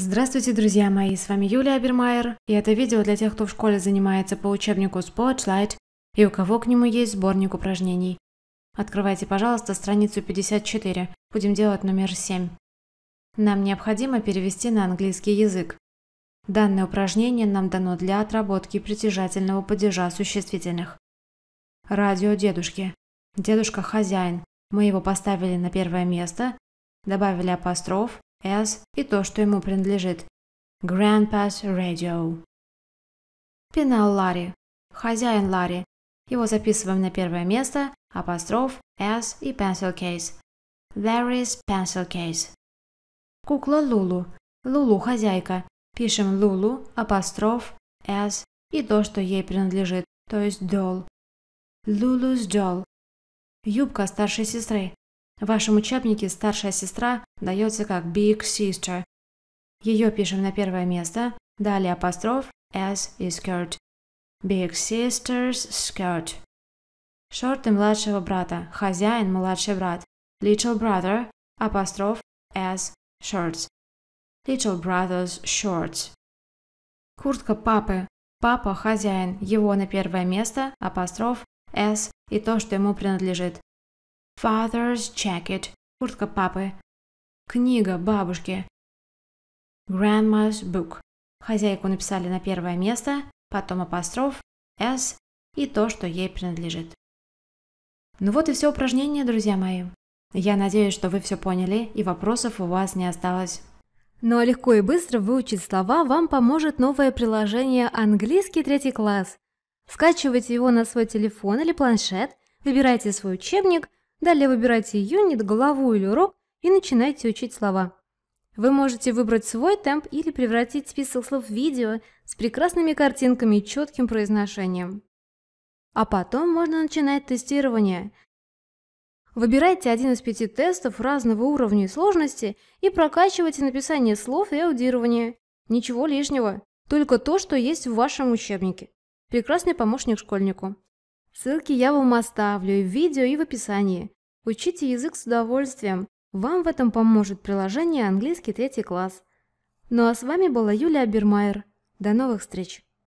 Здравствуйте, друзья мои, с вами Юлия Абермайер, и это видео для тех, кто в школе занимается по учебнику Spotlight и у кого к нему есть сборник упражнений. Открывайте, пожалуйста, страницу 54, будем делать номер 7. Нам необходимо перевести на английский язык. Данное упражнение нам дано для отработки притяжательного падежа существительных. Радио дедушки. Дедушка хозяин. Мы его поставили на первое место, добавили апостроф, S и то, что ему принадлежит. Grandpa's Radio. Пинал Ларри. Хозяин Ларри. Его записываем на первое место, апостроф, S и pencil case. There is pencil case. Кукла Лулу. Лулу хозяйка. Пишем Лулу, апостроф, S и то, что ей принадлежит, то есть doll. Лулу's doll. Юбка старшей сестры. В вашем учебнике старшая сестра дается как Big Sister. Ее пишем на первое место, далее апостроф S и skirt. Big Sister's skirt. Шорты младшего брата, хозяин младший брат. Little brother, апостроф S, shorts. Little brother's shorts. Куртка папы. Папа – хозяин, его на первое место, апостроф, S и то, что ему принадлежит. Father's jacket. Куртка папы. Книга бабушки. Grandma's book. Хозяйку написали на первое место, потом апостроф, s и то, что ей принадлежит. Ну вот и все упражнение, друзья мои. Я надеюсь, что вы все поняли и вопросов у вас не осталось. Ну а легко и быстро выучить слова вам поможет новое приложение «Английский третий класс». Скачивайте его на свой телефон или планшет, выбирайте свой учебник – Далее выбирайте юнит, голову или урок и начинайте учить слова. Вы можете выбрать свой темп или превратить список слов в видео с прекрасными картинками и четким произношением. А потом можно начинать тестирование. Выбирайте один из пяти тестов разного уровня и сложности и прокачивайте написание слов и аудирование. Ничего лишнего, только то, что есть в вашем учебнике. Прекрасный помощник школьнику. Ссылки я вам оставлю и в видео, и в описании. Учите язык с удовольствием. Вам в этом поможет приложение «Английский третий класс». Ну а с вами была Юлия Бермайер. До новых встреч!